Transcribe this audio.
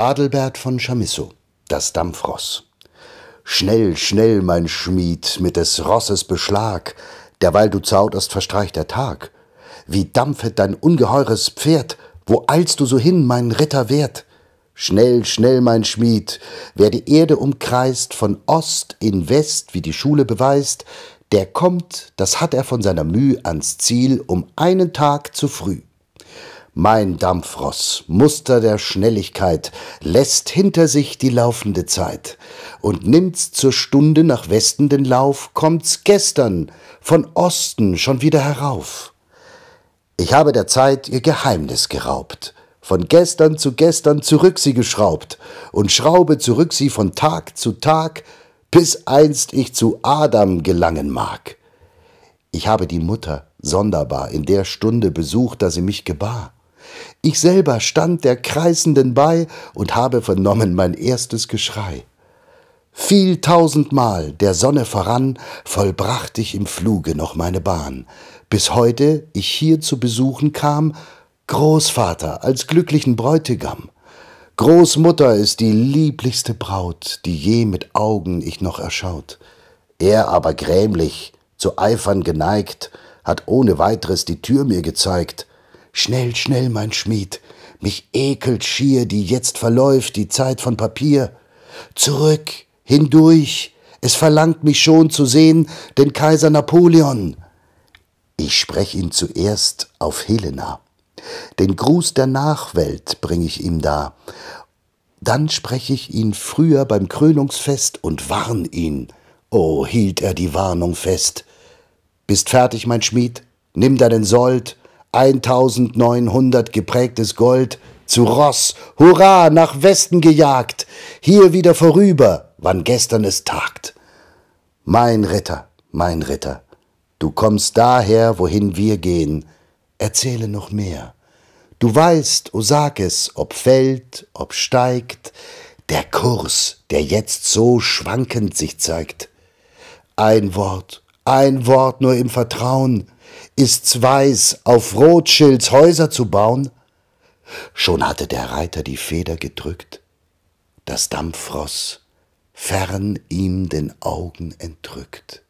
Adelbert von Chamisso, das Dampfross. Schnell, schnell, mein Schmied, mit des Rosses Beschlag, derweil du zauderst, verstreicht der Tag. Wie dampfet dein ungeheures Pferd, wo eilst du so hin, mein Ritter wert? Schnell, schnell, mein Schmied, wer die Erde umkreist, von Ost in West, wie die Schule beweist, der kommt, das hat er von seiner Mühe ans Ziel, um einen Tag zu früh. Mein Dampfross, Muster der Schnelligkeit, lässt hinter sich die laufende Zeit und nimmt's zur Stunde nach Westen den Lauf, kommt's gestern von Osten schon wieder herauf. Ich habe der Zeit ihr Geheimnis geraubt, von gestern zu gestern zurück sie geschraubt und schraube zurück sie von Tag zu Tag, bis einst ich zu Adam gelangen mag. Ich habe die Mutter sonderbar in der Stunde besucht, da sie mich gebar ich selber stand der Kreisenden bei und habe vernommen mein erstes Geschrei. Viel tausendmal der Sonne voran vollbracht ich im Fluge noch meine Bahn, bis heute ich hier zu besuchen kam, Großvater als glücklichen Bräutigam. Großmutter ist die lieblichste Braut, die je mit Augen ich noch erschaut. Er aber grämlich, zu Eifern geneigt, hat ohne weiteres die Tür mir gezeigt, Schnell, schnell, mein Schmied, mich ekelt schier, die jetzt verläuft, die Zeit von Papier. Zurück, hindurch, es verlangt mich schon zu sehen, den Kaiser Napoleon. Ich sprech ihn zuerst auf Helena. Den Gruß der Nachwelt bring ich ihm da. Dann sprech ich ihn früher beim Krönungsfest und warn ihn. oh, hielt er die Warnung fest. Bist fertig, mein Schmied, nimm deinen Sold, 1900 geprägtes Gold, zu Ross, hurra, nach Westen gejagt, hier wieder vorüber, wann gestern es tagt. Mein Ritter, mein Ritter, du kommst daher, wohin wir gehen, erzähle noch mehr. Du weißt, o oh sag es, ob fällt, ob steigt, der Kurs, der jetzt so schwankend sich zeigt. Ein Wort, ein Wort nur im Vertrauen, ist's weiß, auf Rothschilds Häuser zu bauen? Schon hatte der Reiter die Feder gedrückt, das Dampfroß fern ihm den Augen entrückt.